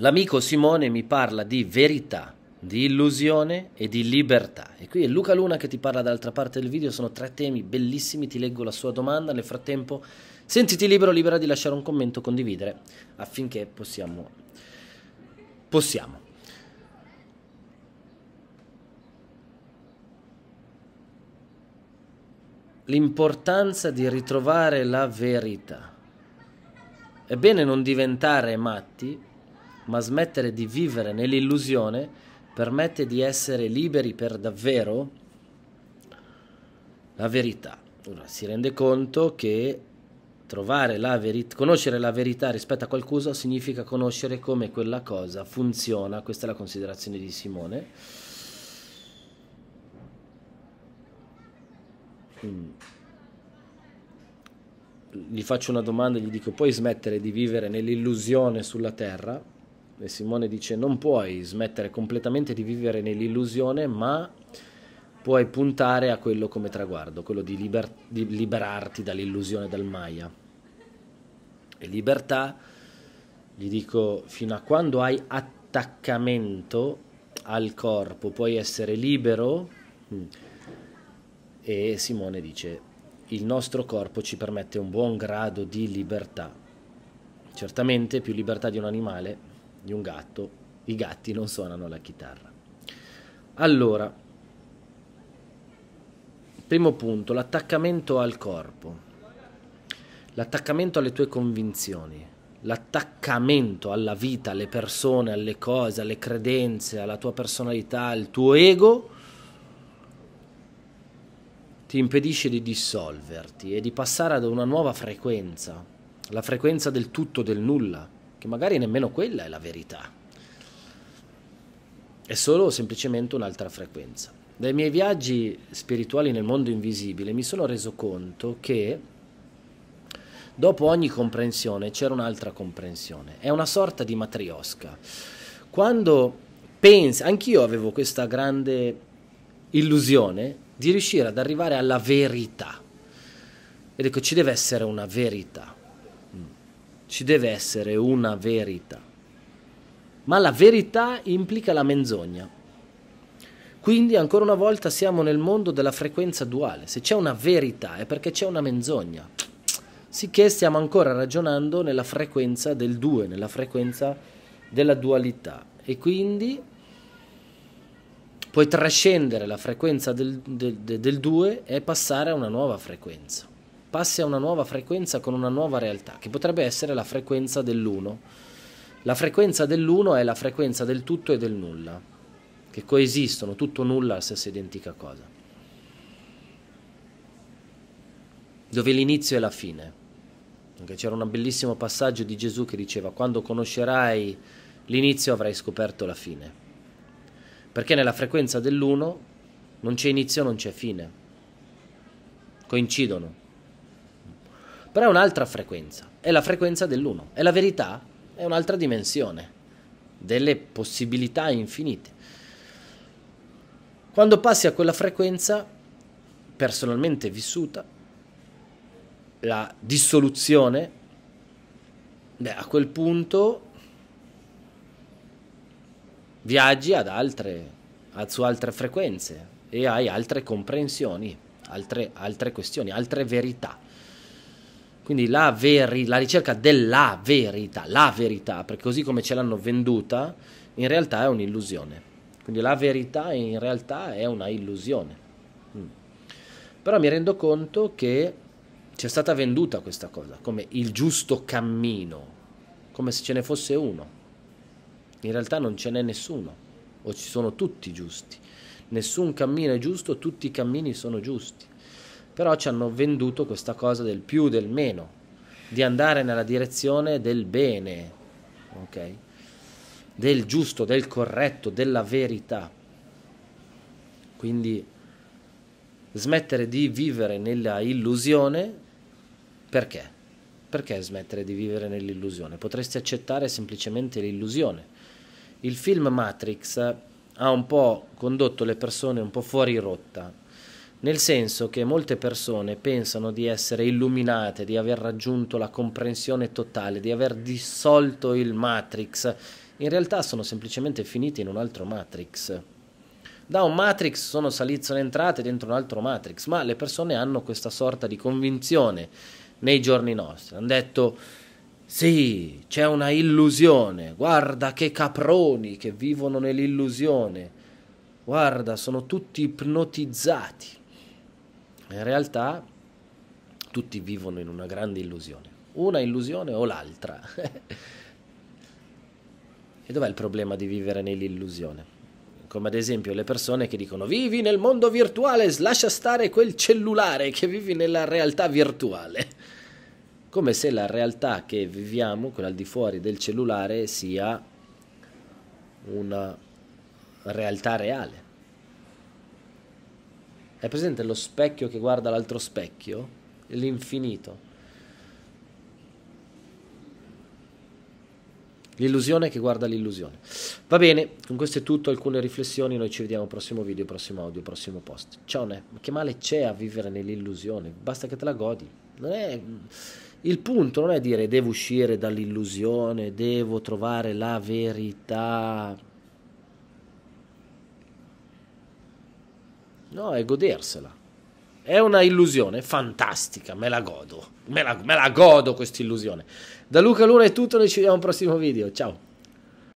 L'amico Simone mi parla di verità, di illusione e di libertà. E qui è Luca Luna che ti parla dall'altra parte del video, sono tre temi bellissimi, ti leggo la sua domanda, nel frattempo sentiti libero, libera di lasciare un commento, condividere, affinché possiamo... possiamo. L'importanza di ritrovare la verità. È bene non diventare matti ma smettere di vivere nell'illusione permette di essere liberi per davvero la verità. Ora, si rende conto che trovare la verità, conoscere la verità rispetto a qualcosa significa conoscere come quella cosa funziona, questa è la considerazione di Simone. Mm. Gli faccio una domanda e gli dico puoi smettere di vivere nell'illusione sulla terra? E Simone dice non puoi smettere completamente di vivere nell'illusione, ma puoi puntare a quello come traguardo, quello di, liber- di liberarti dall'illusione dal Maya. E libertà, gli dico, fino a quando hai attaccamento al corpo puoi essere libero? Mm. E Simone dice, il nostro corpo ci permette un buon grado di libertà. Certamente più libertà di un animale, di un gatto, i gatti non suonano la chitarra. Allora, primo punto, l'attaccamento al corpo, l'attaccamento alle tue convinzioni, l'attaccamento alla vita, alle persone, alle cose, alle credenze, alla tua personalità, al tuo ego, ti impedisce di dissolverti e di passare ad una nuova frequenza, la frequenza del tutto, del nulla che magari nemmeno quella è la verità, è solo semplicemente un'altra frequenza. Dai miei viaggi spirituali nel mondo invisibile mi sono reso conto che dopo ogni comprensione c'era un'altra comprensione, è una sorta di matriosca. Quando pensi, anch'io avevo questa grande illusione di riuscire ad arrivare alla verità. Ed ecco, ci deve essere una verità ci deve essere una verità. Ma la verità implica la menzogna. Quindi ancora una volta siamo nel mondo della frequenza duale. Se c'è una verità è perché c'è una menzogna. Sicché stiamo ancora ragionando nella frequenza del due, nella frequenza della dualità. E quindi puoi trascendere la frequenza del, del, del 2 e passare a una nuova frequenza passi a una nuova frequenza con una nuova realtà, che potrebbe essere la frequenza dell'uno. La frequenza dell'uno è la frequenza del tutto e del nulla, che coesistono, tutto nulla, la stessa identica cosa. Dove l'inizio e la fine. C'era un bellissimo passaggio di Gesù che diceva, quando conoscerai l'inizio avrai scoperto la fine. Perché nella frequenza dell'uno non c'è inizio, non c'è fine. Coincidono però è un'altra frequenza, è la frequenza dell'uno e la verità è un'altra dimensione delle possibilità infinite. Quando passi a quella frequenza personalmente vissuta, la dissoluzione, beh, a quel punto viaggi ad altre, su altre frequenze e hai altre comprensioni, altre, altre questioni, altre verità. Quindi la, veri, la ricerca della verità, la verità, perché così come ce l'hanno venduta, in realtà è un'illusione. Quindi la verità in realtà è una illusione. Mm. Però mi rendo conto che c'è stata venduta questa cosa come il giusto cammino, come se ce ne fosse uno. In realtà non ce n'è nessuno, o ci sono tutti giusti. Nessun cammino è giusto, tutti i cammini sono giusti però ci hanno venduto questa cosa del più, del meno, di andare nella direzione del bene, okay? del giusto, del corretto, della verità. Quindi smettere di vivere nella illusione, perché? Perché smettere di vivere nell'illusione? Potresti accettare semplicemente l'illusione. Il film Matrix ha un po' condotto le persone un po' fuori rotta, nel senso che molte persone pensano di essere illuminate, di aver raggiunto la comprensione totale, di aver dissolto il Matrix, in realtà sono semplicemente finiti in un altro Matrix. Da un Matrix sono saliti, sono entrate dentro un altro Matrix, ma le persone hanno questa sorta di convinzione nei giorni nostri. Hanno detto, sì, c'è una illusione, guarda che caproni che vivono nell'illusione, guarda, sono tutti ipnotizzati. In realtà tutti vivono in una grande illusione, una illusione o l'altra. e dov'è il problema di vivere nell'illusione? Come ad esempio le persone che dicono vivi nel mondo virtuale, lascia stare quel cellulare che vivi nella realtà virtuale. Come se la realtà che viviamo, quella al di fuori del cellulare, sia una realtà reale. È presente lo specchio che guarda l'altro specchio? L'infinito. L'illusione che guarda l'illusione. Va bene, con questo è tutto, alcune riflessioni, noi ci vediamo al prossimo video, prossimo audio, prossimo post. Ciao Ne, ma che male c'è a vivere nell'illusione? Basta che te la godi. È... Il punto non è dire devo uscire dall'illusione, devo trovare la verità. No, è godersela. È una illusione fantastica, me la godo. Me la, me la godo questa illusione. Da Luca Luna è tutto, noi ci vediamo al prossimo video. Ciao.